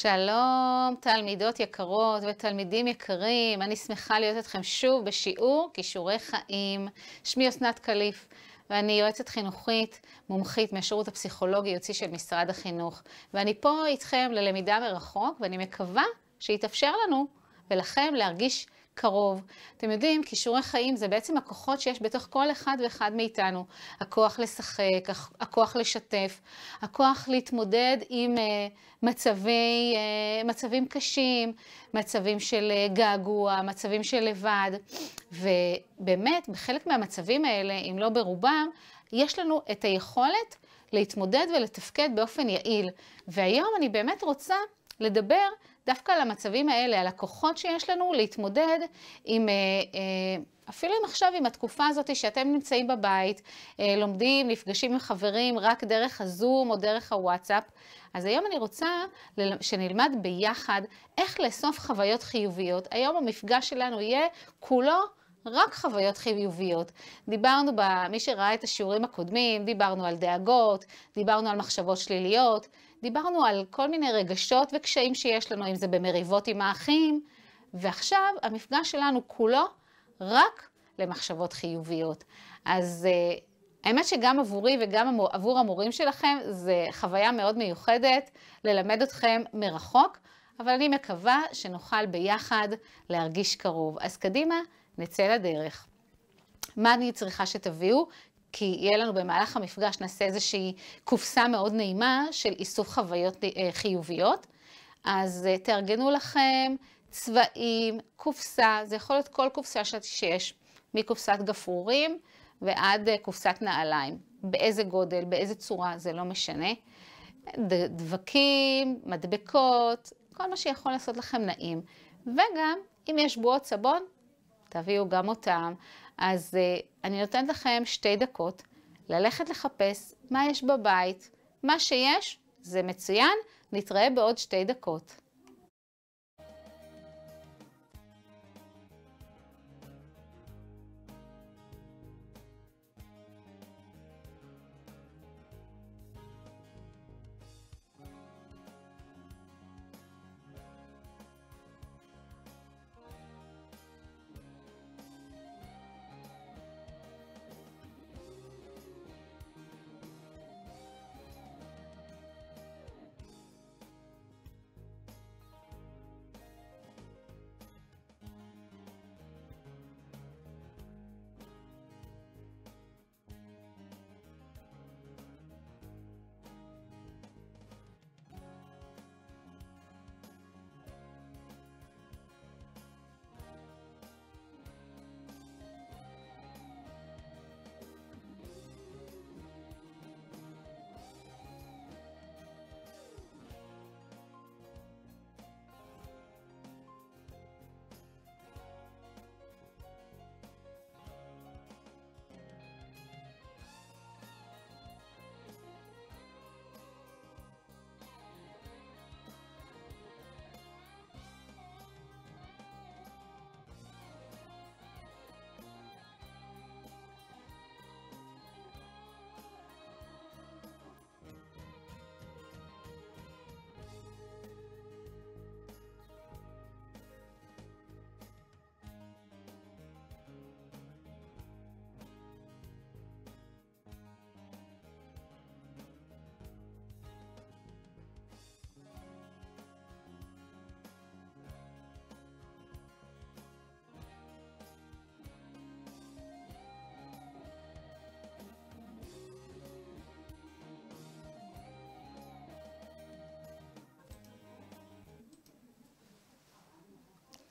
שלום, תלמידות יקרות ותלמידים יקרים, אני שמחה להיות אתכם שוב בשיעור כישורי חיים. שמי אסנת קליף, ואני יועצת חינוכית, מומחית מהשירות הפסיכולוגי-יוצאי של משרד החינוך. ואני פה איתכם ללמידה מרחוק, ואני מקווה שיתאפשר לנו ולכם להרגיש קרוב. אתם יודעים, כישורי חיים זה בעצם הכוחות שיש בתוך כל אחד ואחד מאיתנו. הכוח לשחק, הכוח לשתף, הכוח להתמודד עם אה, מצבי, אה, מצבים קשים, מצבים של אה, געגוע, מצבים של לבד. ובאמת, בחלק מהמצבים האלה, אם לא ברובם, יש לנו את היכולת להתמודד ולתפקד באופן יעיל. והיום אני באמת רוצה לדבר דווקא על המצבים האלה, על הכוחות שיש לנו להתמודד עם... אה, אה, אפילו אם עכשיו, עם התקופה הזאת שאתם נמצאים בבית, אה, לומדים, נפגשים עם חברים רק דרך הזום או דרך הוואטסאפ, אז היום אני רוצה שנלמד ביחד איך לאסוף חוויות חיוביות. היום המפגש שלנו יהיה כולו רק חוויות חיוביות. דיברנו, ב... מי שראה את השיעורים הקודמים, דיברנו על דאגות, דיברנו על מחשבות שליליות, דיברנו על כל מיני רגשות וקשיים שיש לנו, אם זה במריבות עם האחים, ועכשיו המפגש שלנו כולו רק למחשבות חיוביות. אז אה, האמת שגם עבורי וגם עבור המורים שלכם, זה חוויה מאוד מיוחדת ללמד אתכם מרחוק. אבל אני מקווה שנוכל ביחד להרגיש קרוב. אז קדימה, נצא לדרך. מה אני צריכה שתביאו? כי יהיה לנו במהלך המפגש, נעשה איזושהי קופסה מאוד נעימה של איסוף חוויות אה, חיוביות. אז אה, תארגנו לכם צבעים, קופסה, זה יכול להיות כל קופסה שיש, מקופסת גפרורים ועד אה, קופסת נעליים. באיזה גודל, באיזה צורה, זה לא משנה. דבקים, מדבקות, כל מה שיכול לעשות לכם נעים. וגם, אם יש בועות סבון, תביאו גם אותם. אז uh, אני נותנת לכם שתי דקות ללכת לחפש מה יש בבית. מה שיש זה מצוין, נתראה בעוד שתי דקות.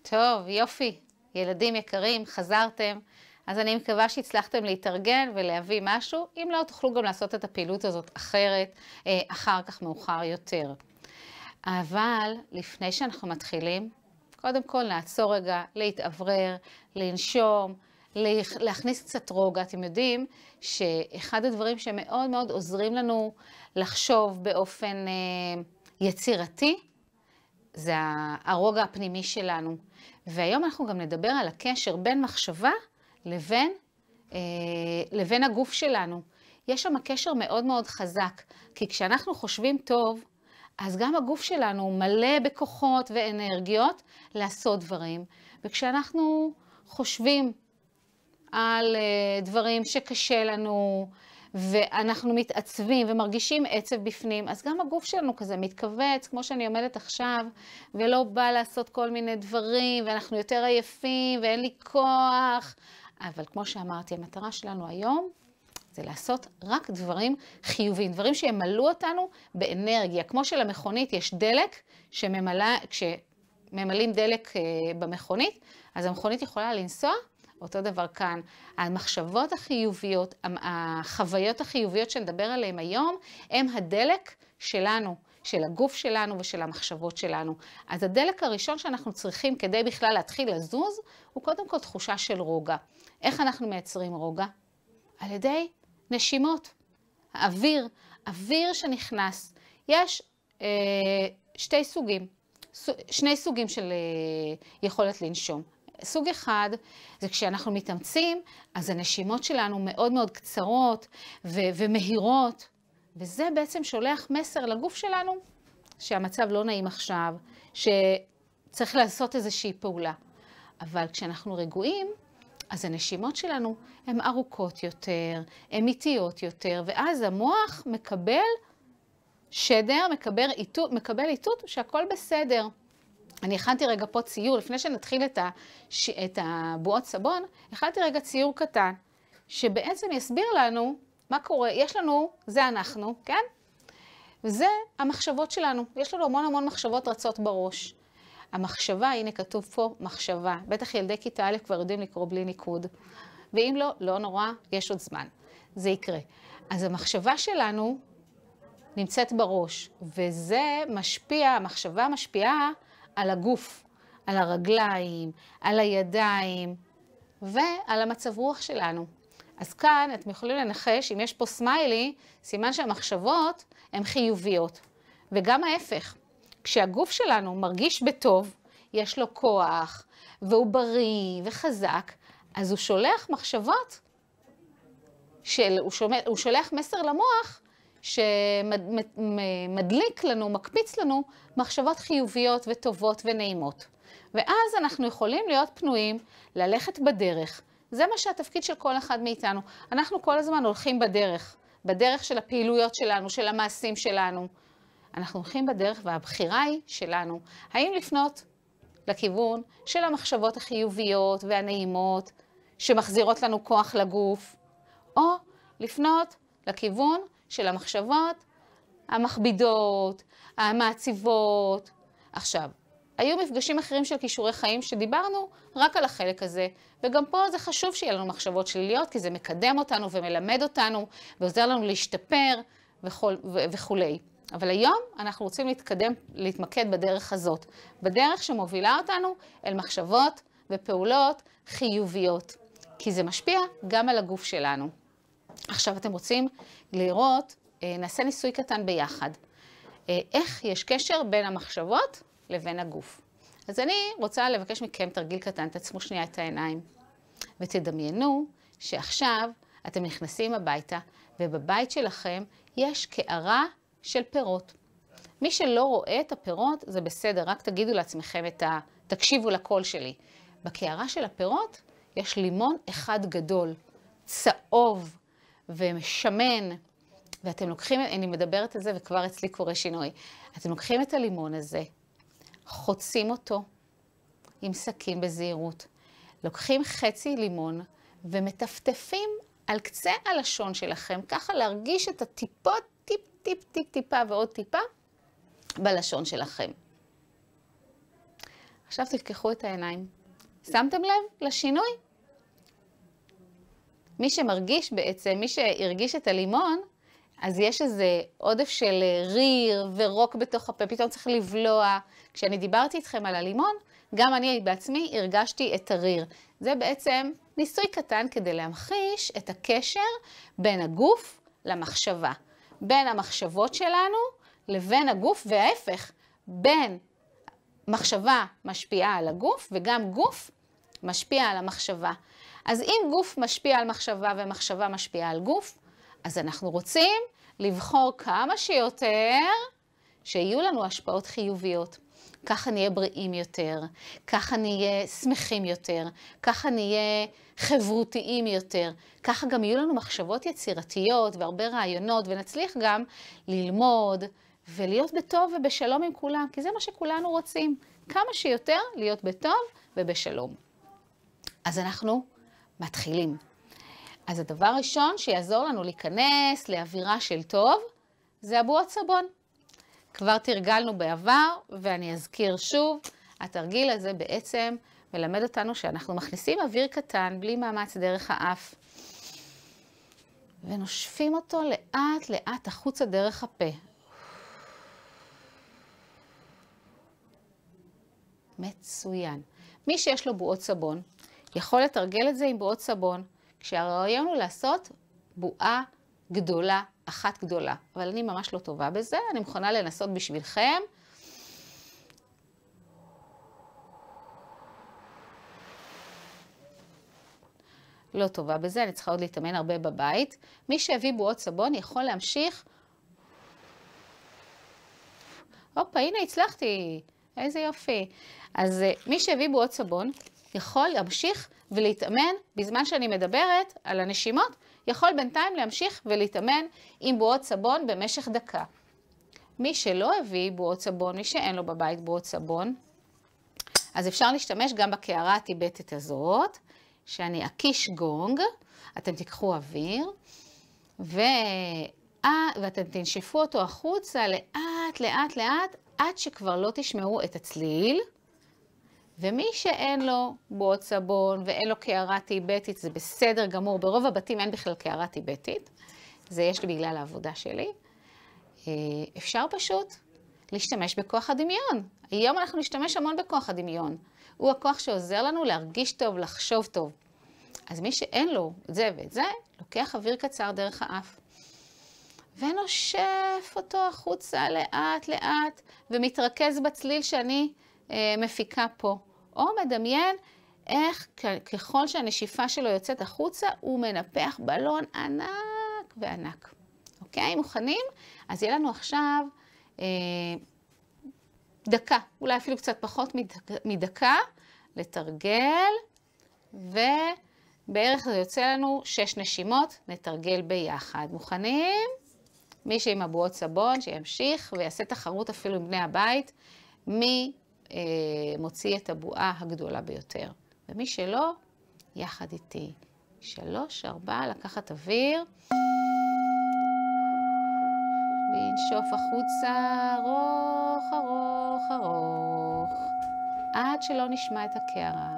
טוב, יופי. ילדים יקרים, חזרתם. אז אני מקווה שהצלחתם להתארגן ולהביא משהו. אם לא, תוכלו גם לעשות את הפעילות הזאת אחרת, אה, אחר כך מאוחר יותר. אבל לפני שאנחנו מתחילים, קודם כל נעצור רגע, להתאוורר, לנשום, להכניס קצת רוגע. אתם יודעים שאחד הדברים שמאוד מאוד עוזרים לנו לחשוב באופן אה, יצירתי, זה הרוגע הפנימי שלנו. והיום אנחנו גם נדבר על הקשר בין מחשבה לבין, אה, לבין הגוף שלנו. יש שם קשר מאוד מאוד חזק, כי כשאנחנו חושבים טוב, אז גם הגוף שלנו מלא בכוחות ואנרגיות לעשות דברים. וכשאנחנו חושבים על אה, דברים שקשה לנו, ואנחנו מתעצבים ומרגישים עצב בפנים, אז גם הגוף שלנו כזה מתכווץ, כמו שאני עומדת עכשיו, ולא בא לעשות כל מיני דברים, ואנחנו יותר עייפים, ואין לי כוח. אבל כמו שאמרתי, המטרה שלנו היום זה לעשות רק דברים חיוביים, דברים שימלאו אותנו באנרגיה. כמו שלמכונית יש דלק שממלא, כשממלאים דלק אה, במכונית, אז המכונית יכולה לנסוע אותו דבר כאן. המחשבות החיוביות, החוויות החיוביות שנדבר עליהן היום, הם הדלק שלנו, של הגוף שלנו ושל המחשבות שלנו. אז הדלק הראשון שאנחנו צריכים כדי בכלל להתחיל לזוז, הוא קודם כל תחושה של רוגע. איך אנחנו מייצרים רוגע? על ידי נשימות. האוויר, אוויר שנכנס. יש אה, שתי סוגים, שני סוגים של אה, יכולת לנשום. סוג אחד זה כשאנחנו מתאמצים, אז הנשימות שלנו מאוד מאוד קצרות ו- ומהירות, וזה בעצם שולח מסר לגוף שלנו שהמצב לא נעים עכשיו, שצריך לעשות איזושהי פעולה. אבל כשאנחנו רגועים, אז הנשימות שלנו הן ארוכות יותר, הן איטיות יותר, ואז המוח מקבל שדר, מקבל איתות, מקבל איתות שהכל בסדר. אני הכנתי רגע פה ציור, לפני שנתחיל את, הש... את הבועות סבון, הכנתי רגע ציור קטן, שבעצם יסביר לנו מה קורה. יש לנו, זה אנחנו, כן? וזה המחשבות שלנו. יש לנו המון המון מחשבות רצות בראש. המחשבה, הנה כתוב פה מחשבה. בטח ילדי כיתה א' כבר יודעים לקרוא בלי ניקוד. ואם לא, לא נורא, יש עוד זמן. זה יקרה. אז המחשבה שלנו נמצאת בראש, וזה משפיע, המחשבה משפיעה על הגוף, על הרגליים, על הידיים ועל המצב רוח שלנו. אז כאן אתם יכולים לנחש, אם יש פה סמיילי, סימן שהמחשבות הן חיוביות. וגם ההפך, כשהגוף שלנו מרגיש בטוב, יש לו כוח, והוא בריא וחזק, אז הוא שולח מחשבות של, הוא, שומע, הוא שולח מסר למוח שמדליק לנו, מקפיץ לנו, מחשבות חיוביות וטובות ונעימות. ואז אנחנו יכולים להיות פנויים ללכת בדרך. זה מה שהתפקיד של כל אחד מאיתנו. אנחנו כל הזמן הולכים בדרך, בדרך של הפעילויות שלנו, של המעשים שלנו. אנחנו הולכים בדרך והבחירה היא שלנו. האם לפנות לכיוון של המחשבות החיוביות והנעימות שמחזירות לנו כוח לגוף, או לפנות לכיוון של המחשבות המכבידות, המעציבות. עכשיו, היו מפגשים אחרים של כישורי חיים שדיברנו רק על החלק הזה, וגם פה זה חשוב שיהיה לנו מחשבות שליליות, כי זה מקדם אותנו ומלמד אותנו, ועוזר לנו להשתפר וכול, ו, וכולי. אבל היום אנחנו רוצים להתקדם, להתמקד בדרך הזאת, בדרך שמובילה אותנו אל מחשבות ופעולות חיוביות, כי זה משפיע גם על הגוף שלנו. עכשיו אתם רוצים לראות, אה, נעשה ניסוי קטן ביחד. אה, איך יש קשר בין המחשבות לבין הגוף. אז אני רוצה לבקש מכם תרגיל קטן, תעצמו שנייה את העיניים, ותדמיינו שעכשיו אתם נכנסים הביתה, ובבית שלכם יש קערה של פירות. מי שלא רואה את הפירות, זה בסדר, רק תגידו לעצמכם את ה... תקשיבו לקול שלי. בקערה של הפירות יש לימון אחד גדול, צהוב, ומשמן, ואתם לוקחים, אני מדברת על זה וכבר אצלי קורה שינוי. אתם לוקחים את הלימון הזה, חוצים אותו עם סכין בזהירות, לוקחים חצי לימון ומטפטפים על קצה הלשון שלכם, ככה להרגיש את הטיפות, טיפ, טיפ, טיפ, טיפה ועוד טיפה, בלשון שלכם. עכשיו תפקחו את העיניים. שמתם לב לשינוי? מי שמרגיש בעצם, מי שהרגיש את הלימון, אז יש איזה עודף של אה, ריר ורוק בתוך הפה, פתאום צריך לבלוע. כשאני דיברתי איתכם על הלימון, גם אני בעצמי הרגשתי את הריר. זה בעצם ניסוי קטן כדי להמחיש את הקשר בין הגוף למחשבה. בין המחשבות שלנו לבין הגוף, וההפך, בין מחשבה משפיעה על הגוף וגם גוף משפיע על המחשבה. אז אם גוף משפיע על מחשבה ומחשבה משפיעה על גוף, אז אנחנו רוצים לבחור כמה שיותר שיהיו לנו השפעות חיוביות. ככה נהיה בריאים יותר, ככה נהיה שמחים יותר, ככה נהיה חברותיים יותר, ככה גם יהיו לנו מחשבות יצירתיות והרבה רעיונות, ונצליח גם ללמוד ולהיות בטוב ובשלום עם כולם, כי זה מה שכולנו רוצים, כמה שיותר להיות בטוב ובשלום. אז אנחנו מתחילים. אז הדבר הראשון שיעזור לנו להיכנס לאווירה של טוב, זה אבועות סבון. כבר תרגלנו בעבר, ואני אזכיר שוב, התרגיל הזה בעצם מלמד אותנו שאנחנו מכניסים אוויר קטן, בלי מאמץ, דרך האף, ונושפים אותו לאט-לאט החוצה דרך הפה. מצוין. מי שיש לו בועות סבון, יכול לתרגל את זה עם בועות סבון, כשהרעיון הוא לעשות בועה גדולה, אחת גדולה. אבל אני ממש לא טובה בזה, אני מוכנה לנסות בשבילכם. לא טובה בזה, אני צריכה עוד להתאמן הרבה בבית. מי שהביא בועות סבון יכול להמשיך. הופה, הנה הצלחתי, איזה יופי. אז אה, מי שהביא בועות סבון, יכול להמשיך ולהתאמן בזמן שאני מדברת על הנשימות, יכול בינתיים להמשיך ולהתאמן עם בועות סבון במשך דקה. מי שלא הביא בועות סבון, מי שאין לו בבית בועות סבון, אז אפשר להשתמש גם בקערה הטיבטית הזאת, שאני אקיש גונג, אתם תיקחו אוויר, ו... אה, ואתם תנשפו אותו החוצה לאט, לאט, לאט, עד שכבר לא תשמעו את הצליל. ומי שאין לו בועות סבון ואין לו קערה טיבטית, זה בסדר גמור. ברוב הבתים אין בכלל קערה טיבטית. זה יש לי בגלל העבודה שלי. אה, אפשר פשוט להשתמש בכוח הדמיון. היום אנחנו נשתמש המון בכוח הדמיון. הוא הכוח שעוזר לנו להרגיש טוב, לחשוב טוב. אז מי שאין לו את זה ואת זה, לוקח אוויר קצר דרך האף. ונושף אותו החוצה לאט-לאט, ומתרכז בצליל שאני אה, מפיקה פה. או מדמיין איך ככל שהנשיפה שלו יוצאת החוצה, הוא מנפח בלון ענק וענק. אוקיי? מוכנים? אז יהיה לנו עכשיו אה, דקה, אולי אפילו קצת פחות מדקה, מדקה, לתרגל, ובערך זה יוצא לנו שש נשימות, נתרגל ביחד. מוכנים? מי שעם הבועות סבון, שימשיך ויעשה תחרות אפילו עם בני הבית, מי אה, מוציא את הבועה הגדולה ביותר. ומי שלא, יחד איתי. שלוש, ארבע, לקחת אוויר. לנשוף החוצה ארוך, ארוך, ארוך, עד שלא נשמע את הקערה.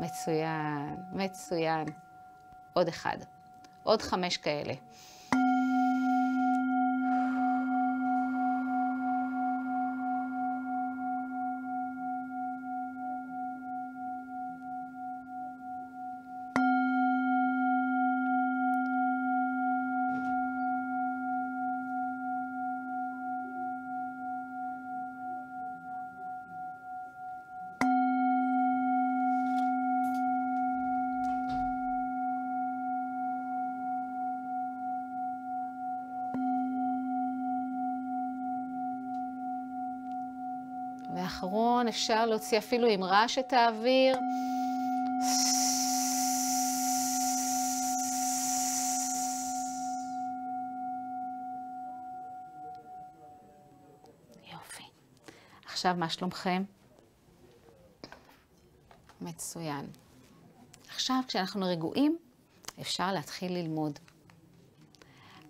מצוין, מצוין. עוד אחד. עוד חמש כאלה. אפשר להוציא אפילו עם רעש את האוויר. יופי. עכשיו, מה שלומכם? מצוין. עכשיו, כשאנחנו רגועים, אפשר להתחיל ללמוד.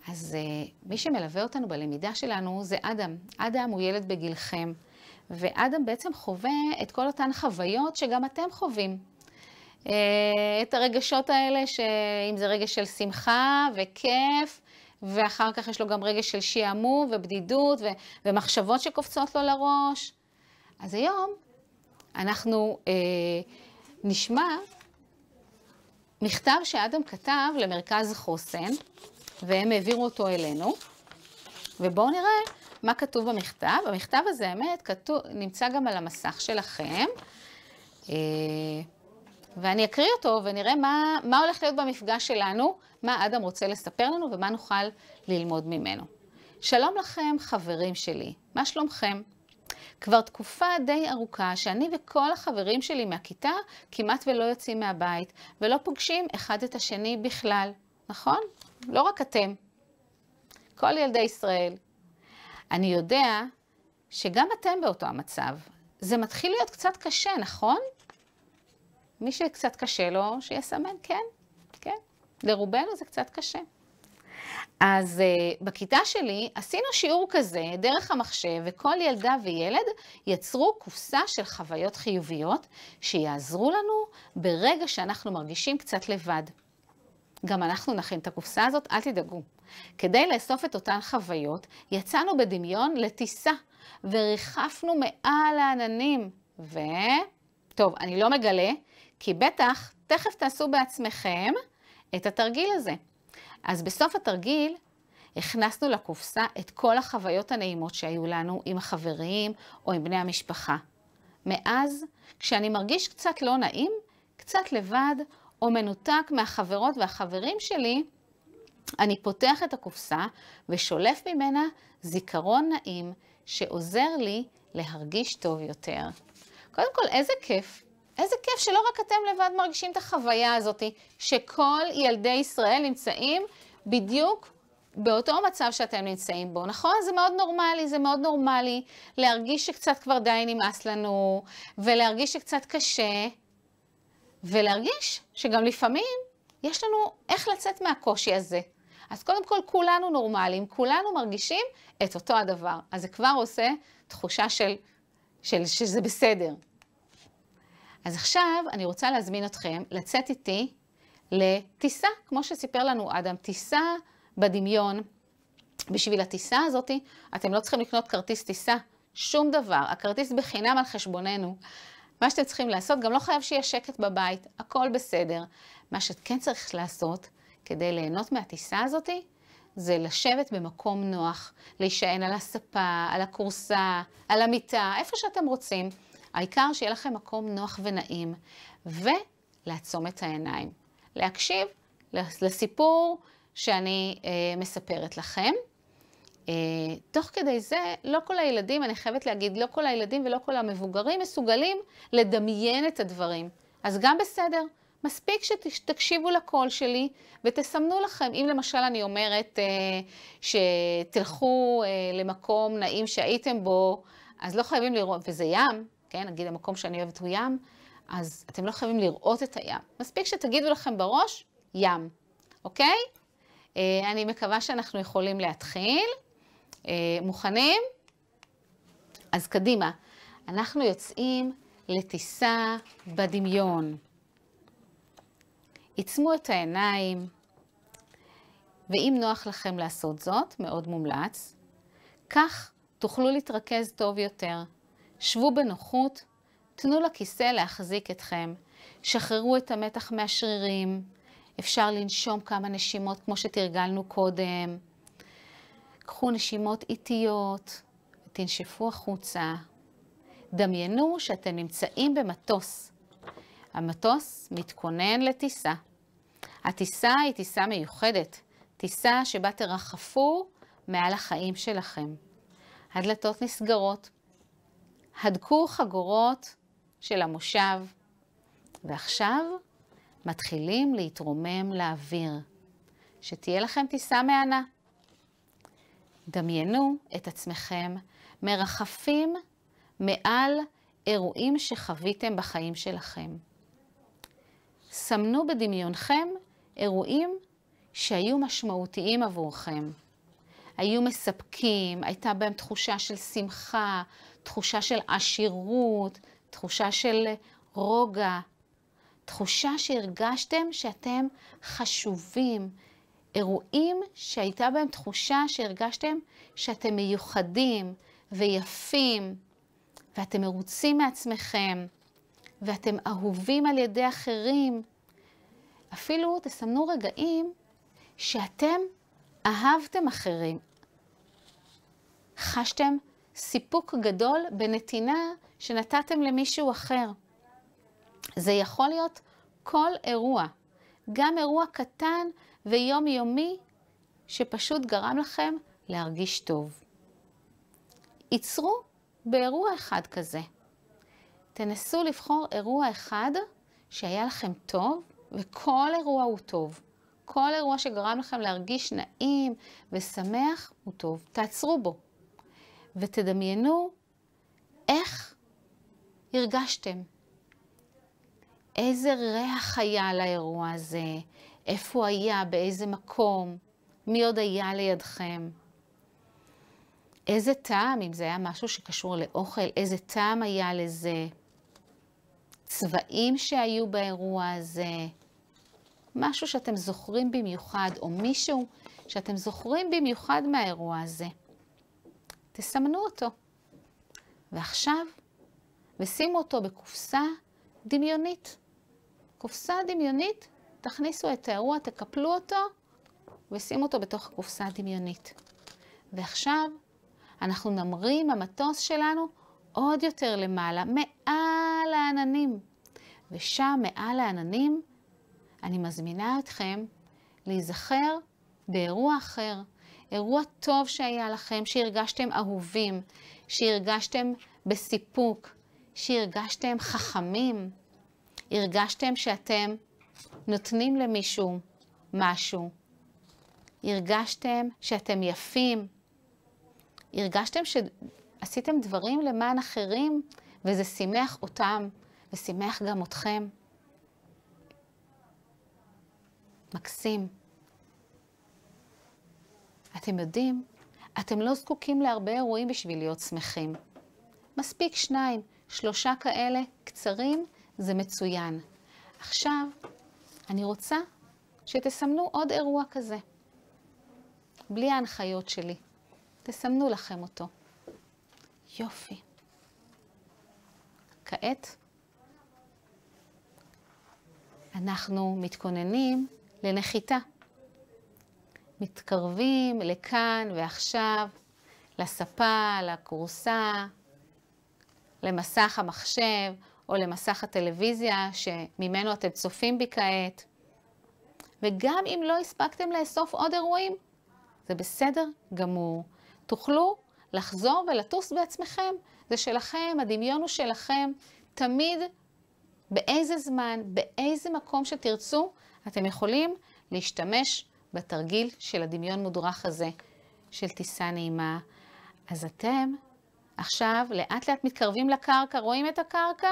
אז אה, מי שמלווה אותנו בלמידה שלנו זה אדם. אדם הוא ילד בגילכם. ואדם בעצם חווה את כל אותן חוויות שגם אתם חווים. אה, את הרגשות האלה, שאם זה רגש של שמחה וכיף, ואחר כך יש לו גם רגש של שיעמום ובדידות ו- ומחשבות שקופצות לו לראש. אז היום אנחנו אה, נשמע מכתב שאדם כתב למרכז חוסן, והם העבירו אותו אלינו, ובואו נראה מה כתוב במכתב? המכתב הזה, האמת, כתוב, נמצא גם על המסך שלכם. אה, ואני אקריא אותו ונראה מה, מה הולך להיות במפגש שלנו, מה אדם רוצה לספר לנו ומה נוכל ללמוד ממנו. שלום לכם, חברים שלי. מה שלומכם? כבר תקופה די ארוכה שאני וכל החברים שלי מהכיתה כמעט ולא יוצאים מהבית ולא פוגשים אחד את השני בכלל, נכון? לא רק אתם. כל ילדי ישראל, אני יודע שגם אתם באותו המצב. זה מתחיל להיות קצת קשה, נכון? מי שקצת קשה לו, שיסמן כן, כן. לרובנו זה קצת קשה. אז uh, בכיתה שלי עשינו שיעור כזה דרך המחשב, וכל ילדה וילד יצרו קופסה של חוויות חיוביות שיעזרו לנו ברגע שאנחנו מרגישים קצת לבד. גם אנחנו נכין את הקופסה הזאת, אל תדאגו. כדי לאסוף את אותן חוויות, יצאנו בדמיון לטיסה, וריחפנו מעל העננים, ו... טוב, אני לא מגלה, כי בטח תכף תעשו בעצמכם את התרגיל הזה. אז בסוף התרגיל הכנסנו לקופסה את כל החוויות הנעימות שהיו לנו עם החברים או עם בני המשפחה. מאז, כשאני מרגיש קצת לא נעים, קצת לבד, או מנותק מהחברות והחברים שלי, אני פותח את הקופסה ושולף ממנה זיכרון נעים שעוזר לי להרגיש טוב יותר. קודם כל, איזה כיף. איזה כיף שלא רק אתם לבד מרגישים את החוויה הזאת, שכל ילדי ישראל נמצאים בדיוק באותו מצב שאתם נמצאים בו, נכון? זה מאוד נורמלי, זה מאוד נורמלי להרגיש שקצת כבר די נמאס לנו, ולהרגיש שקצת קשה, ולהרגיש שגם לפעמים יש לנו איך לצאת מהקושי הזה. אז קודם כל, כולנו נורמלים, כולנו מרגישים את אותו הדבר. אז זה כבר עושה תחושה של, של שזה בסדר. אז עכשיו אני רוצה להזמין אתכם לצאת איתי לטיסה, כמו שסיפר לנו אדם, טיסה בדמיון. בשביל הטיסה הזאת, אתם לא צריכים לקנות כרטיס טיסה, שום דבר. הכרטיס בחינם על חשבוננו. מה שאתם צריכים לעשות, גם לא חייב שיהיה שקט בבית, הכל בסדר. מה שכן צריך לעשות כדי ליהנות מהטיסה הזאתי, זה לשבת במקום נוח, להישען על הספה, על הכורסה, על המיטה, איפה שאתם רוצים. העיקר שיהיה לכם מקום נוח ונעים, ולעצום את העיניים. להקשיב לסיפור שאני אה, מספרת לכם. Uh, תוך כדי זה, לא כל הילדים, אני חייבת להגיד, לא כל הילדים ולא כל המבוגרים מסוגלים לדמיין את הדברים. אז גם בסדר, מספיק שתקשיבו לקול שלי ותסמנו לכם. אם למשל אני אומרת uh, שתלכו uh, למקום נעים שהייתם בו, אז לא חייבים לראות, וזה ים, כן, נגיד המקום שאני אוהבת הוא ים, אז אתם לא חייבים לראות את הים. מספיק שתגידו לכם בראש, ים, אוקיי? Uh, אני מקווה שאנחנו יכולים להתחיל. אה, מוכנים? אז קדימה. אנחנו יוצאים לטיסה בדמיון. עיצמו את העיניים, ואם נוח לכם לעשות זאת, מאוד מומלץ, כך תוכלו להתרכז טוב יותר. שבו בנוחות, תנו לכיסא להחזיק אתכם, שחררו את המתח מהשרירים, אפשר לנשום כמה נשימות כמו שתרגלנו קודם. קחו נשימות איטיות, תנשפו החוצה. דמיינו שאתם נמצאים במטוס. המטוס מתכונן לטיסה. הטיסה היא טיסה מיוחדת, טיסה שבה תרחפו מעל החיים שלכם. הדלתות נסגרות. הדקו חגורות של המושב, ועכשיו מתחילים להתרומם לאוויר. שתהיה לכם טיסה מהנה. דמיינו את עצמכם מרחפים מעל אירועים שחוויתם בחיים שלכם. סמנו בדמיונכם אירועים שהיו משמעותיים עבורכם. היו מספקים, הייתה בהם תחושה של שמחה, תחושה של עשירות, תחושה של רוגע, תחושה שהרגשתם שאתם חשובים, אירועים שהייתה בהם תחושה שהרגשתם שאתם מיוחדים ויפים, ואתם מרוצים מעצמכם, ואתם אהובים על ידי אחרים. אפילו תסמנו רגעים שאתם אהבתם אחרים. חשתם סיפוק גדול בנתינה שנתתם למישהו אחר. זה יכול להיות כל אירוע, גם אירוע קטן ויומיומי שפשוט גרם לכם להרגיש טוב. ייצרו באירוע אחד כזה. תנסו לבחור אירוע אחד שהיה לכם טוב, וכל אירוע הוא טוב. כל אירוע שגרם לכם להרגיש נעים ושמח הוא טוב. תעצרו בו ותדמיינו איך הרגשתם. איזה ריח היה לאירוע הזה, איפה הוא היה, באיזה מקום, מי עוד היה לידכם. איזה טעם, אם זה היה משהו שקשור לאוכל, איזה טעם היה לזה. צבעים שהיו באירוע הזה. משהו שאתם זוכרים במיוחד, או מישהו שאתם זוכרים במיוחד מהאירוע הזה. תסמנו אותו. ועכשיו, ושימו אותו בקופסה דמיונית. קופסה דמיונית תכניסו את האירוע, תקפלו אותו ושימו אותו בתוך הקופסה הדמיונית. ועכשיו אנחנו נמרים המטוס שלנו עוד יותר למעלה, מעל העננים. ושם, מעל העננים, אני מזמינה אתכם להיזכר באירוע אחר, אירוע טוב שהיה לכם, שהרגשתם אהובים, שהרגשתם בסיפוק, שהרגשתם חכמים, הרגשתם שאתם נותנים למישהו משהו. הרגשתם שאתם יפים, הרגשתם שעשיתם דברים למען אחרים, וזה שימח אותם, ושימח גם אתכם. מקסים. אתם יודעים, אתם לא זקוקים להרבה אירועים בשביל להיות שמחים. מספיק שניים, שלושה כאלה קצרים, זה מצוין. עכשיו אני רוצה שתסמנו עוד אירוע כזה, בלי ההנחיות שלי. תסמנו לכם אותו. יופי. כעת אנחנו מתכוננים לנחיתה. מתקרבים לכאן ועכשיו, לספה, לכורסה, למסך המחשב, או למסך הטלוויזיה שממנו אתם צופים בי כעת. וגם אם לא הספקתם לאסוף עוד אירועים, זה בסדר גמור. תוכלו לחזור ולטוס בעצמכם. זה שלכם, הדמיון הוא שלכם. תמיד, באיזה זמן, באיזה מקום שתרצו, אתם יכולים להשתמש בתרגיל של הדמיון מודרך הזה, של טיסה נעימה. אז אתם עכשיו לאט לאט מתקרבים לקרקע, רואים את הקרקע?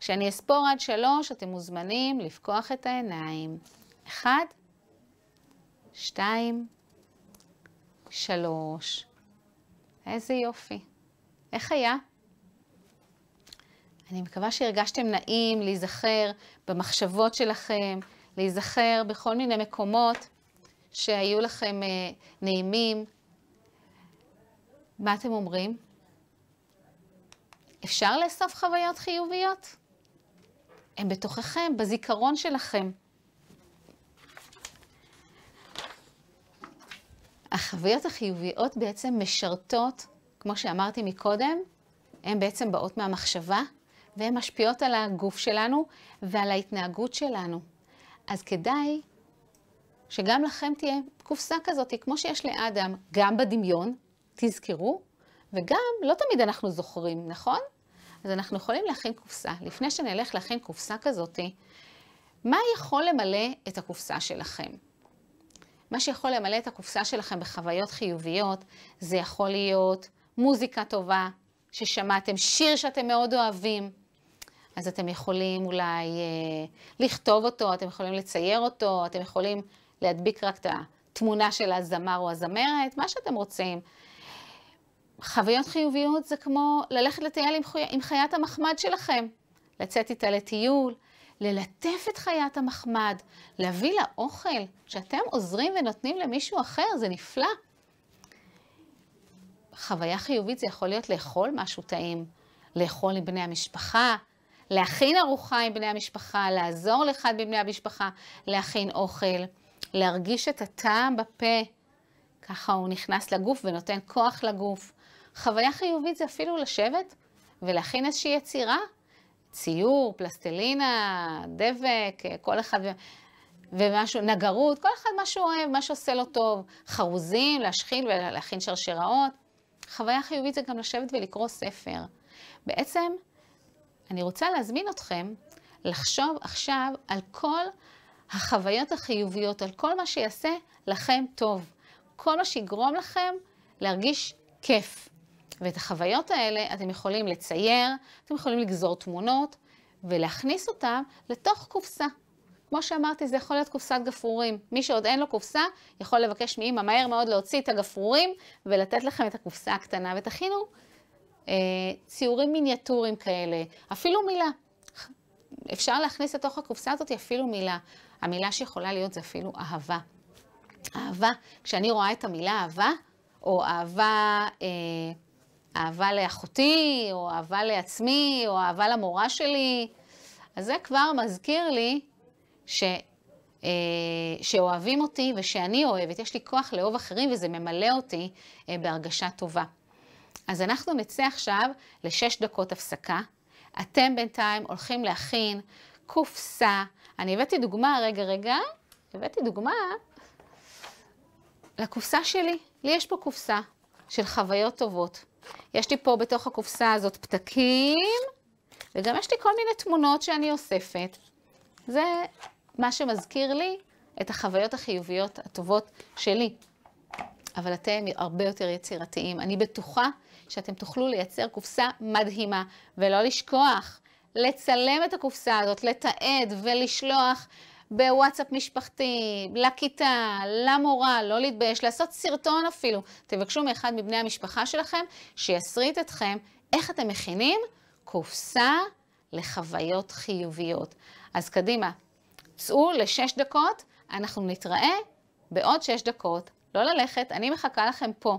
כשאני אספור עד שלוש, אתם מוזמנים לפקוח את העיניים. אחד, שתיים, שלוש. איזה יופי. איך היה? אני מקווה שהרגשתם נעים להיזכר במחשבות שלכם, להיזכר בכל מיני מקומות שהיו לכם אה, נעימים. מה אתם אומרים? אפשר לאסוף חוויות חיוביות? הם בתוככם, בזיכרון שלכם. החוויות החיוביות בעצם משרתות, כמו שאמרתי מקודם, הן בעצם באות מהמחשבה, והן משפיעות על הגוף שלנו ועל ההתנהגות שלנו. אז כדאי שגם לכם תהיה קופסה כזאת, כמו שיש לאדם, גם בדמיון, תזכרו, וגם לא תמיד אנחנו זוכרים, נכון? אז אנחנו יכולים להכין קופסה. לפני שנלך להכין קופסה כזאת, מה יכול למלא את הקופסה שלכם? מה שיכול למלא את הקופסה שלכם בחוויות חיוביות, זה יכול להיות מוזיקה טובה ששמעתם, שיר שאתם מאוד אוהבים. אז אתם יכולים אולי אה, לכתוב אותו, אתם יכולים לצייר אותו, אתם יכולים להדביק רק את התמונה של הזמר או הזמרת, מה שאתם רוצים. חוויות חיוביות זה כמו ללכת לטייל עם, חו... עם חיית המחמד שלכם, לצאת איתה לטיול, ללטף את חיית המחמד, להביא לה אוכל. כשאתם עוזרים ונותנים למישהו אחר, זה נפלא. חוויה חיובית זה יכול להיות לאכול משהו טעים, לאכול עם בני המשפחה, להכין ארוחה עם בני המשפחה, לעזור לאחד מבני המשפחה להכין אוכל, להרגיש את הטעם בפה. ככה הוא נכנס לגוף ונותן כוח לגוף. חוויה חיובית זה אפילו לשבת ולהכין איזושהי יצירה, ציור, פלסטלינה, דבק, כל אחד, ומשהו, נגרות, כל אחד מה שהוא אוהב, מה שעושה לו טוב, חרוזים, להשחיל ולהכין שרשראות. חוויה חיובית זה גם לשבת ולקרוא ספר. בעצם, אני רוצה להזמין אתכם לחשוב עכשיו על כל החוויות החיוביות, על כל מה שיעשה לכם טוב, כל מה שיגרום לכם להרגיש כיף. ואת החוויות האלה אתם יכולים לצייר, אתם יכולים לגזור תמונות ולהכניס אותם לתוך קופסה. כמו שאמרתי, זה יכול להיות קופסת גפרורים. מי שעוד אין לו קופסה, יכול לבקש מאימא מהר מאוד להוציא את הגפרורים ולתת לכם את הקופסה הקטנה, ותכינו אה, ציורים מיניאטוריים כאלה, אפילו מילה. אפשר להכניס לתוך הקופסה הזאת אפילו מילה. המילה שיכולה להיות זה אפילו אהבה. אהבה, כשאני רואה את המילה אהבה, או אהבה... אה, אהבה לאחותי, או אהבה לעצמי, או אהבה למורה שלי. אז זה כבר מזכיר לי ש, אה, שאוהבים אותי ושאני אוהבת. יש לי כוח לאהוב אחרים וזה ממלא אותי אה, בהרגשה טובה. אז אנחנו נצא עכשיו לשש דקות הפסקה. אתם בינתיים הולכים להכין קופסה. אני הבאתי דוגמה, רגע, רגע, הבאתי דוגמה לקופסה שלי. לי יש פה קופסה של חוויות טובות. יש לי פה בתוך הקופסה הזאת פתקים, וגם יש לי כל מיני תמונות שאני אוספת. זה מה שמזכיר לי את החוויות החיוביות הטובות שלי. אבל אתם הרבה יותר יצירתיים. אני בטוחה שאתם תוכלו לייצר קופסה מדהימה, ולא לשכוח לצלם את הקופסה הזאת, לתעד ולשלוח בוואטסאפ משפחתי, לכיתה, למורה, לא להתבייש, לעשות סרטון אפילו. תבקשו מאחד מבני המשפחה שלכם שיסריט אתכם איך אתם מכינים קופסה לחוויות חיוביות. אז קדימה, צאו לשש דקות, אנחנו נתראה בעוד שש דקות. לא ללכת, אני מחכה לכם פה.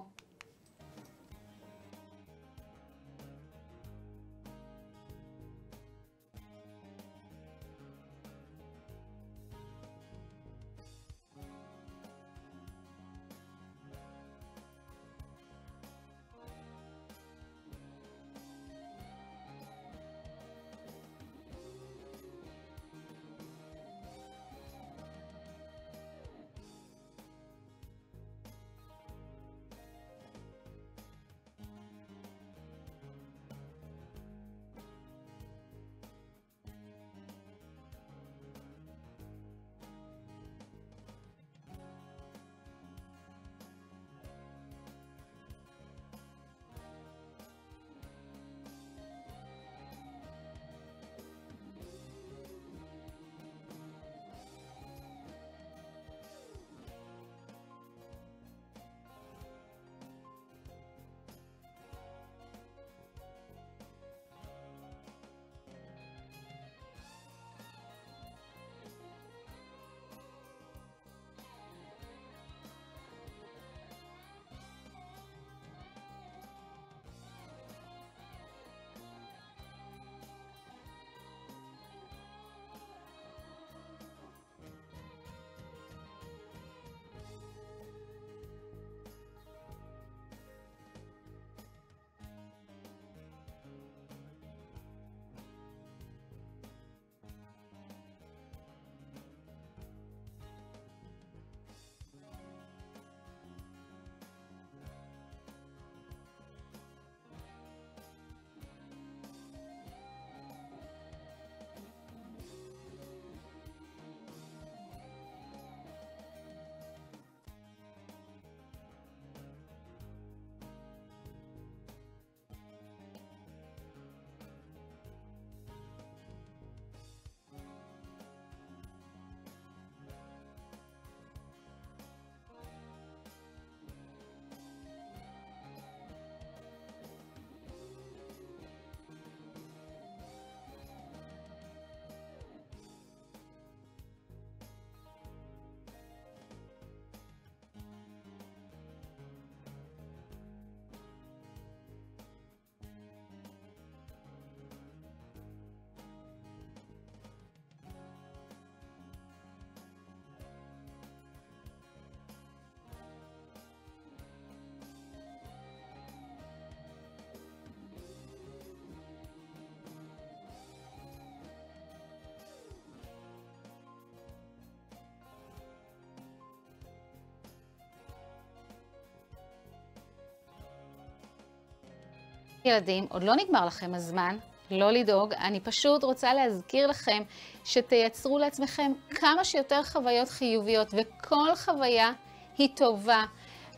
ילדים, עוד לא נגמר לכם הזמן, לא לדאוג, אני פשוט רוצה להזכיר לכם שתייצרו לעצמכם כמה שיותר חוויות חיוביות, וכל חוויה היא טובה.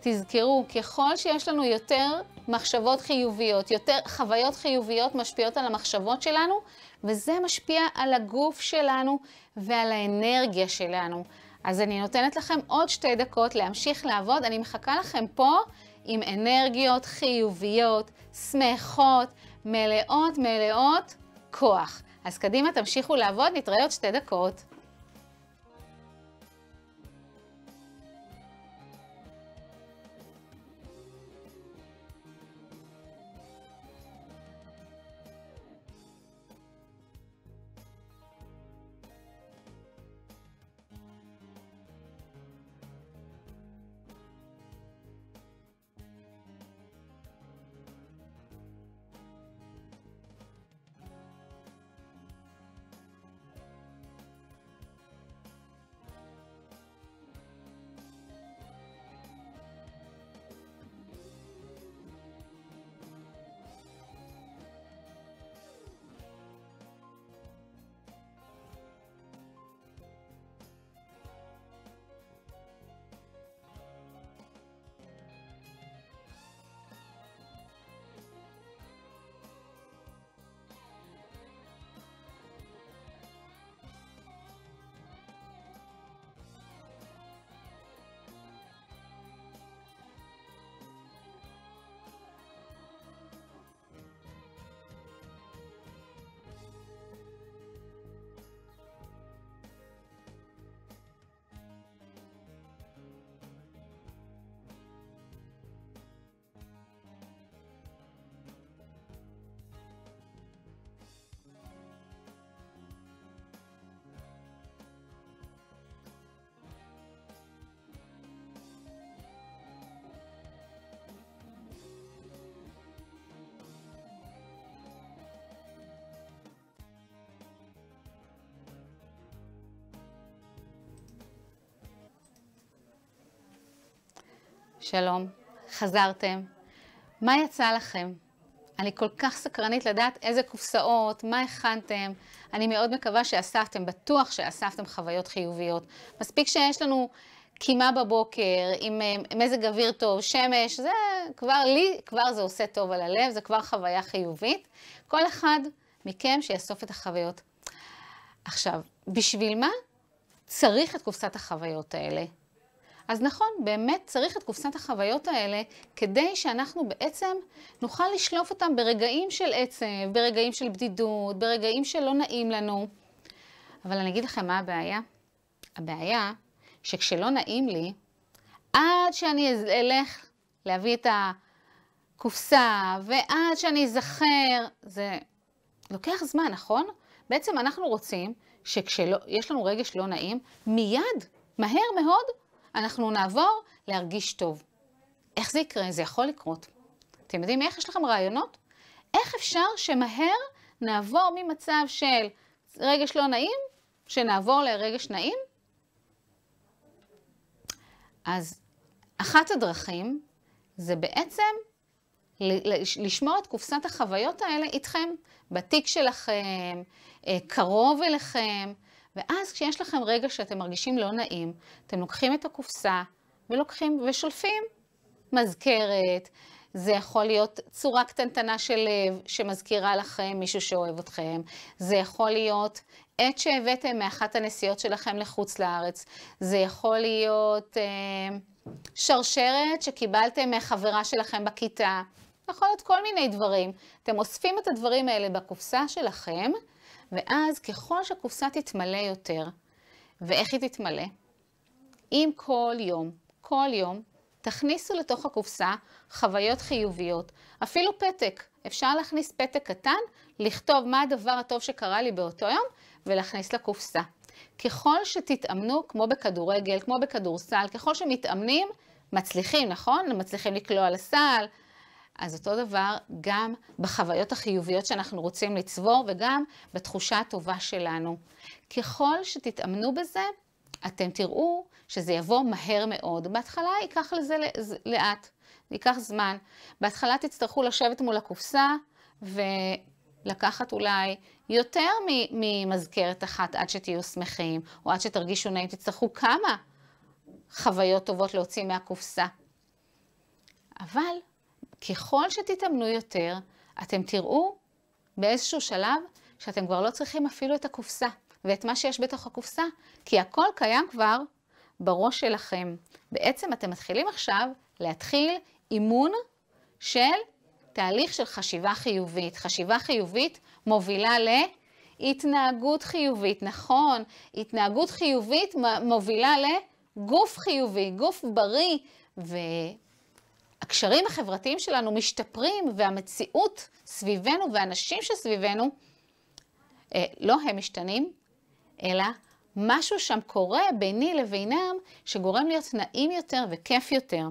תזכרו, ככל שיש לנו יותר מחשבות חיוביות, יותר חוויות חיוביות משפיעות על המחשבות שלנו, וזה משפיע על הגוף שלנו ועל האנרגיה שלנו. אז אני נותנת לכם עוד שתי דקות להמשיך לעבוד, אני מחכה לכם פה. עם אנרגיות חיוביות, שמחות, מלאות מלאות כוח. אז קדימה, תמשיכו לעבוד, נתראה עוד שתי דקות. שלום, חזרתם. מה יצא לכם? אני כל כך סקרנית לדעת איזה קופסאות, מה הכנתם. אני מאוד מקווה שאספתם, בטוח שאספתם חוויות חיוביות. מספיק שיש לנו קימה בבוקר, עם אה, מזג אוויר טוב, שמש, זה כבר לי, כבר זה עושה טוב על הלב, זה כבר חוויה חיובית. כל אחד מכם שיאסוף את החוויות. עכשיו, בשביל מה צריך את קופסת החוויות האלה? אז נכון, באמת צריך את קופסת החוויות האלה כדי שאנחנו בעצם נוכל לשלוף אותם ברגעים של עצב, ברגעים של בדידות, ברגעים שלא נעים לנו. אבל אני אגיד לכם מה הבעיה. הבעיה שכשלא נעים לי, עד שאני אלך להביא את הקופסה, ועד שאני אזכר, זה לוקח זמן, נכון? בעצם אנחנו רוצים שכשיש לנו רגש לא נעים, מיד, מהר מאוד, אנחנו נעבור להרגיש טוב. איך זה יקרה? זה יכול לקרות. אתם יודעים איך? יש לכם רעיונות? איך אפשר שמהר נעבור ממצב של רגש לא נעים, שנעבור לרגש נעים? אז אחת הדרכים זה בעצם לשמור את קופסת החוויות האלה איתכם, בתיק שלכם, אה, קרוב אליכם. ואז כשיש לכם רגע שאתם מרגישים לא נעים, אתם לוקחים את הקופסה ולוקחים ושולפים מזכרת, זה יכול להיות צורה קטנטנה של לב שמזכירה לכם מישהו שאוהב אתכם, זה יכול להיות עת שהבאתם מאחת הנסיעות שלכם לחוץ לארץ, זה יכול להיות אה, שרשרת שקיבלתם מחברה שלכם בכיתה, יכול להיות כל מיני דברים. אתם אוספים את הדברים האלה בקופסה שלכם, ואז ככל שהקופסה תתמלא יותר, ואיך היא תתמלא? אם כל יום, כל יום, תכניסו לתוך הקופסה חוויות חיוביות, אפילו פתק. אפשר להכניס פתק קטן, לכתוב מה הדבר הטוב שקרה לי באותו יום, ולהכניס לקופסה. ככל שתתאמנו, כמו בכדורגל, כמו בכדורסל, ככל שמתאמנים, מצליחים, נכון? מצליחים לקלוע לסל, אז אותו דבר גם בחוויות החיוביות שאנחנו רוצים לצבור וגם בתחושה הטובה שלנו. ככל שתתאמנו בזה, אתם תראו שזה יבוא מהר מאוד. בהתחלה ייקח לזה לאט, ייקח זמן. בהתחלה תצטרכו לשבת מול הקופסה ולקחת אולי יותר ממזכרת אחת עד שתהיו שמחים, או עד שתרגישו נעים, תצטרכו כמה חוויות טובות להוציא מהקופסה. אבל ככל שתתאמנו יותר, אתם תראו באיזשהו שלב שאתם כבר לא צריכים אפילו את הקופסה ואת מה שיש בתוך הקופסה, כי הכל קיים כבר בראש שלכם. בעצם אתם מתחילים עכשיו להתחיל אימון של תהליך של חשיבה חיובית. חשיבה חיובית מובילה התנהגות חיובית, נכון? התנהגות חיובית מובילה לגוף חיובי, גוף בריא, ו... הקשרים החברתיים שלנו משתפרים, והמציאות סביבנו והאנשים שסביבנו, אה, לא הם משתנים, אלא משהו שם קורה ביני לבינם, שגורם להיות נעים יותר וכיף יותר.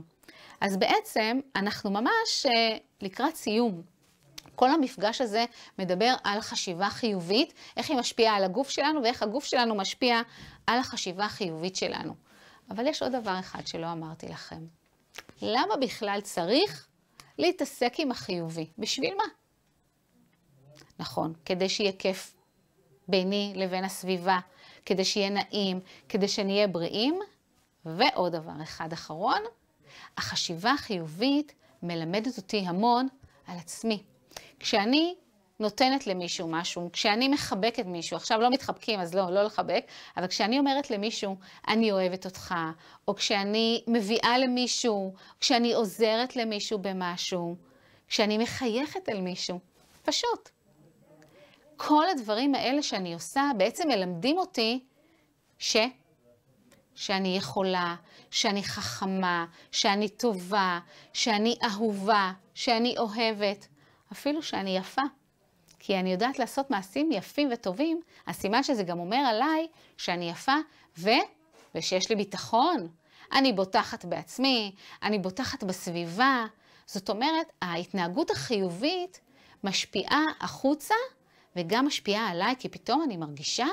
אז בעצם, אנחנו ממש אה, לקראת סיום. כל המפגש הזה מדבר על חשיבה חיובית, איך היא משפיעה על הגוף שלנו ואיך הגוף שלנו משפיע על החשיבה החיובית שלנו. אבל יש עוד דבר אחד שלא אמרתי לכם. למה בכלל צריך להתעסק עם החיובי? בשביל מה? נכון, כדי שיהיה כיף ביני לבין הסביבה, כדי שיהיה נעים, כדי שנהיה בריאים. ועוד דבר אחד אחרון, החשיבה החיובית מלמדת אותי המון על עצמי. כשאני נותנת למישהו משהו, כשאני מחבקת מישהו, עכשיו לא מתחבקים, אז לא, לא לחבק, אבל כשאני אומרת למישהו, אני אוהבת אותך, או כשאני מביאה למישהו, כשאני עוזרת למישהו במשהו, כשאני מחייכת אל מישהו, פשוט. כל הדברים האלה שאני עושה בעצם מלמדים אותי ש... שאני יכולה, שאני חכמה, שאני טובה, שאני אהובה, שאני אוהבת, אפילו שאני יפה. כי אני יודעת לעשות מעשים יפים וטובים, אז סימן שזה גם אומר עליי שאני יפה ו... ושיש לי ביטחון. אני בוטחת בעצמי, אני בוטחת בסביבה. זאת אומרת, ההתנהגות החיובית משפיעה החוצה וגם משפיעה עליי, כי פתאום אני מרגישה,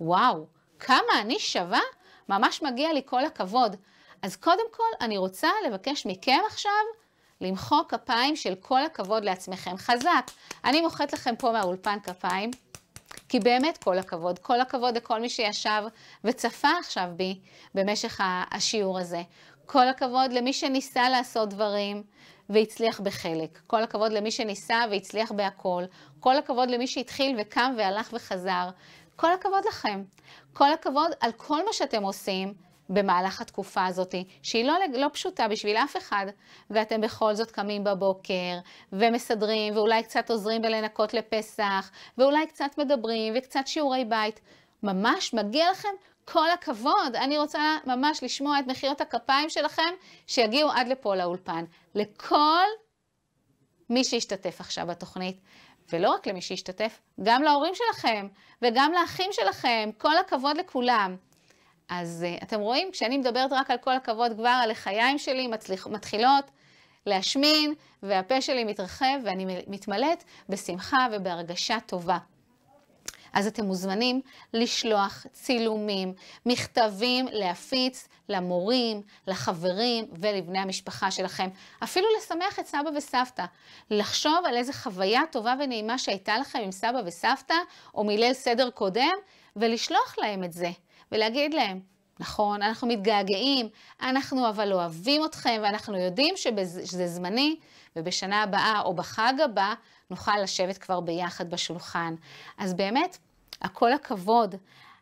וואו, כמה אני שווה? ממש מגיע לי כל הכבוד. אז קודם כל, אני רוצה לבקש מכם עכשיו למחוא כפיים של כל הכבוד לעצמכם. חזק. אני מוחאת לכם פה מהאולפן כפיים, כי באמת כל הכבוד. כל הכבוד לכל מי שישב וצפה עכשיו בי במשך השיעור הזה. כל הכבוד למי שניסה לעשות דברים והצליח בחלק. כל הכבוד למי שניסה והצליח בהכל. כל הכבוד למי שהתחיל וקם והלך וחזר. כל הכבוד לכם. כל הכבוד על כל מה שאתם עושים, במהלך התקופה הזאת, שהיא לא, לא פשוטה בשביל אף אחד, ואתם בכל זאת קמים בבוקר, ומסדרים, ואולי קצת עוזרים בלנקות לפסח, ואולי קצת מדברים, וקצת שיעורי בית. ממש מגיע לכם כל הכבוד. אני רוצה ממש לשמוע את מחיאות הכפיים שלכם, שיגיעו עד לפה לאולפן. לכל מי שהשתתף עכשיו בתוכנית. ולא רק למי שהשתתף, גם להורים שלכם, וגם לאחים שלכם. כל הכבוד לכולם. אז uh, אתם רואים, כשאני מדברת רק על כל הכבוד כבר, על החיים שלי מצליח, מתחילות להשמין, והפה שלי מתרחב, ואני מתמלאת בשמחה ובהרגשה טובה. אז אתם מוזמנים לשלוח צילומים, מכתבים להפיץ למורים, לחברים ולבני המשפחה שלכם. אפילו לשמח את סבא וסבתא. לחשוב על איזה חוויה טובה ונעימה שהייתה לכם עם סבא וסבתא, או מליל סדר קודם, ולשלוח להם את זה. ולהגיד להם, נכון, אנחנו מתגעגעים, אנחנו אבל אוהבים אתכם, ואנחנו יודעים שזה זמני, ובשנה הבאה או בחג הבא נוכל לשבת כבר ביחד בשולחן. אז באמת, הכל הכבוד.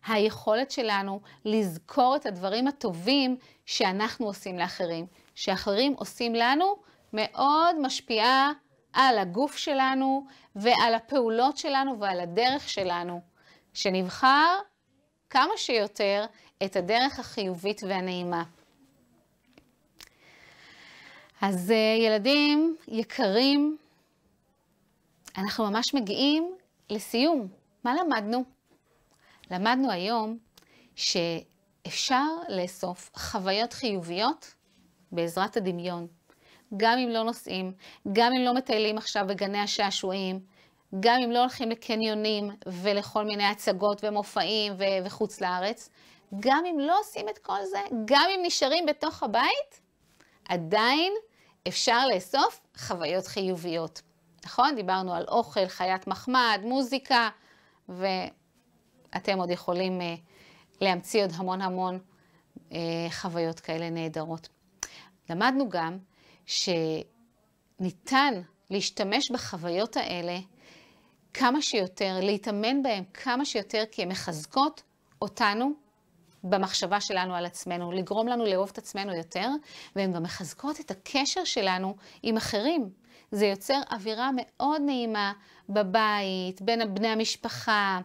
היכולת שלנו לזכור את הדברים הטובים שאנחנו עושים לאחרים, שאחרים עושים לנו, מאוד משפיעה על הגוף שלנו ועל הפעולות שלנו ועל הדרך שלנו. שנבחר כמה שיותר את הדרך החיובית והנעימה. אז אה, ילדים יקרים, אנחנו ממש מגיעים לסיום. מה למדנו? למדנו היום שאפשר לאסוף חוויות חיוביות בעזרת הדמיון. גם אם לא נוסעים, גם אם לא מטיילים עכשיו בגני השעשועים, גם אם לא הולכים לקניונים ולכל מיני הצגות ומופעים ו- וחוץ לארץ, גם אם לא עושים את כל זה, גם אם נשארים בתוך הבית, עדיין אפשר לאסוף חוויות חיוביות. נכון? דיברנו על אוכל, חיית מחמד, מוזיקה, ואתם עוד יכולים uh, להמציא עוד המון המון uh, חוויות כאלה נהדרות. למדנו גם שניתן להשתמש בחוויות האלה כמה שיותר, להתאמן בהן כמה שיותר, כי הן מחזקות אותנו במחשבה שלנו על עצמנו, לגרום לנו לאהוב את עצמנו יותר, והן גם מחזקות את הקשר שלנו עם אחרים. זה יוצר אווירה מאוד נעימה בבית, בין בני המשפחה.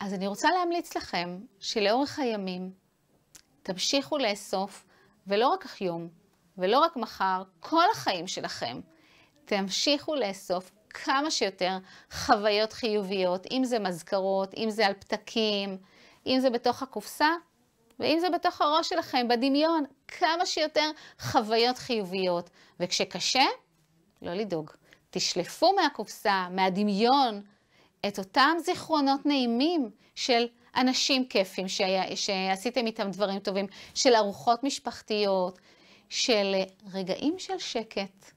אז אני רוצה להמליץ לכם שלאורך הימים תמשיכו לאסוף, ולא רק היום, ולא רק מחר, כל החיים שלכם. תמשיכו לאסוף כמה שיותר חוויות חיוביות, אם זה מזכרות, אם זה על פתקים, אם זה בתוך הקופסה, ואם זה בתוך הראש שלכם, בדמיון, כמה שיותר חוויות חיוביות. וכשקשה, לא לדאוג. תשלפו מהקופסה, מהדמיון, את אותם זיכרונות נעימים של אנשים כיפים שהיה, שעשיתם איתם דברים טובים, של ארוחות משפחתיות, של רגעים של שקט,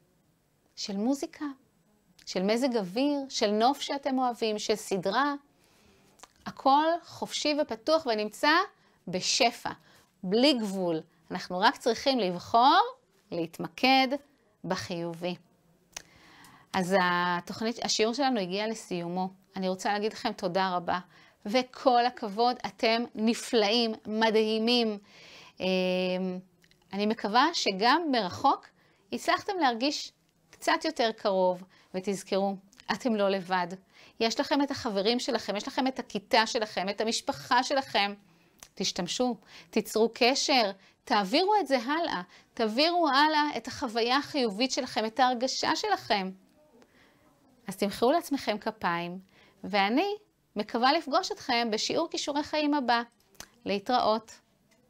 של מוזיקה, של מזג אוויר, של נוף שאתם אוהבים, של סדרה. הכל חופשי ופתוח ונמצא בשפע, בלי גבול. אנחנו רק צריכים לבחור להתמקד בחיובי. אז התוכנית, השיעור שלנו הגיע לסיומו. אני רוצה להגיד לכם תודה רבה, וכל הכבוד, אתם נפלאים, מדהימים. אמ, אני מקווה שגם מרחוק הצלחתם להרגיש קצת יותר קרוב, ותזכרו, אתם לא לבד. יש לכם את החברים שלכם, יש לכם את הכיתה שלכם, את המשפחה שלכם. תשתמשו, תיצרו קשר, תעבירו את זה הלאה. תעבירו הלאה את החוויה החיובית שלכם, את ההרגשה שלכם. אז תמחאו לעצמכם כפיים, ואני מקווה לפגוש אתכם בשיעור כישורי חיים הבא. להתראות.